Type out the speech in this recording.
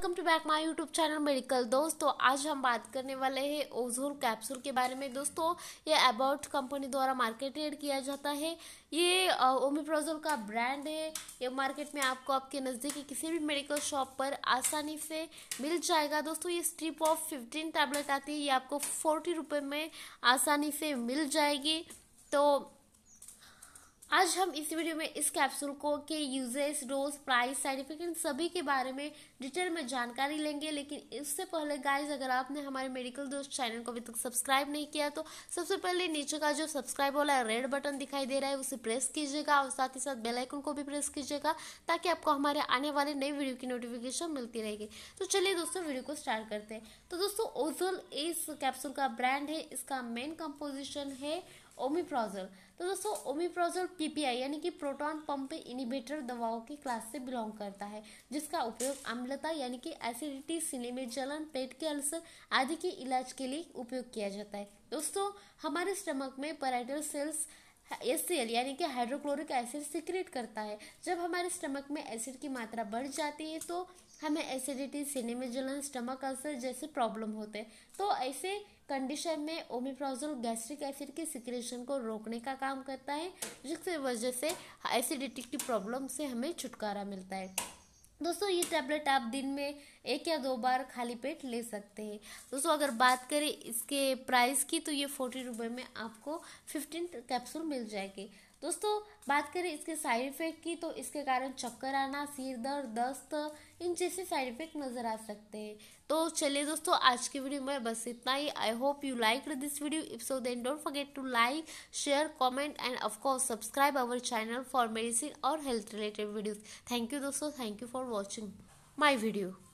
welcome to back my YouTube channel medical दोस्तों आज हम बात करने वाले हैं ओजोन कैप्सूल के बारे में दोस्तों ये अबाउट कंपनी द्वारा मार्केटेड किया जाता है ये ओमिप्रोजोल का ब्रांड है ये मार्केट में आपको आपके नज़दीकी किसी भी मेडिकल शॉप पर आसानी से मिल जाएगा दोस्तों ये स्ट्रिप ऑफ फिफ्टीन टैबलेट आती है ये आपको फोर्टी रुपये में आसानी से मिल जाएगी तो आज हम इस वीडियो में इस कैप्सूल को के uses dose price side effect इन सभी के बारे में डिटेल में जानकारी लेंगे लेकिन इससे पहले गाइस अगर आपने हमारे मेडिकल दोस्त चैनल को अभी तक सब्सक्राइब नहीं किया तो सबसे पहले नीचे का जो सब्सक्राइब वाला रेड बटन दिखाई दे रहा है उसे प्रेस कीजिएगा और साथ ही साथ बेलाइकन को भी प्रेस कीजिएगा ताकि आपको हमारे आने वाले नई वीडियो की नोटिफिकेशन मिलती रहेगी तो चलिए दोस्तों वीडियो को स्टार्ट करते हैं तो दोस्तों ओजोल इस कैप्सूल का ब्रांड है इसका मेन कंपोजिशन है ओमिप्रोजल तो दोस्तों ओमिप्रोजल पीपीआई यानी कि प्रोटॉन पंप इनिबेटर दवाओं की क्लास से बिलोंग करता है जिसका उपयोग अम्लता यानी कि एसिडिटी सीने में जलन पेट के अल्सर आदि के इलाज के लिए उपयोग किया जाता है दोस्तों हमारे स्टमक में parietal cells S C L यानी कि हाइड्रोक्लोरिक एसिड सिक्रेट करता है जब हमारे स्टमक में एसिड की मात्रा बढ़ जाती है तो हमें एसिडिटी सीने में जलन स्टमक अल्सर जैसे प्रॉब्लम होते हैं तो ऐसे कंडीशन में ओमिप्रोजोल गैस्ट्रिक एसिड के सिक्रेशन को रोकने का काम करता है जिसकी वजह से एसिडिटी की प्रॉब्लम से हमें छुटकारा मिलता है दोस्तों ये टैबलेट आप दिन में एक या दो बार खाली पेट ले सकते हैं दोस्तों अगर बात करें इसके प्राइस की तो ये फोर्टी रुपये में आपको फिफ्टीन कैप्सूल मिल जाएगी दोस्तों बात करें इसके साइड इफ़ेक्ट की तो इसके कारण चक्कर आना सिर दर्द दस्त इन जैसे साइड इफ़ेक्ट नज़र आ सकते हैं तो चलिए दोस्तों आज की वीडियो में बस इतना ही I hope you like this video if so then don't forget to like share comment and of course subscribe our channel for medicine और health related videos thank you दोस्तों thank you for watching my video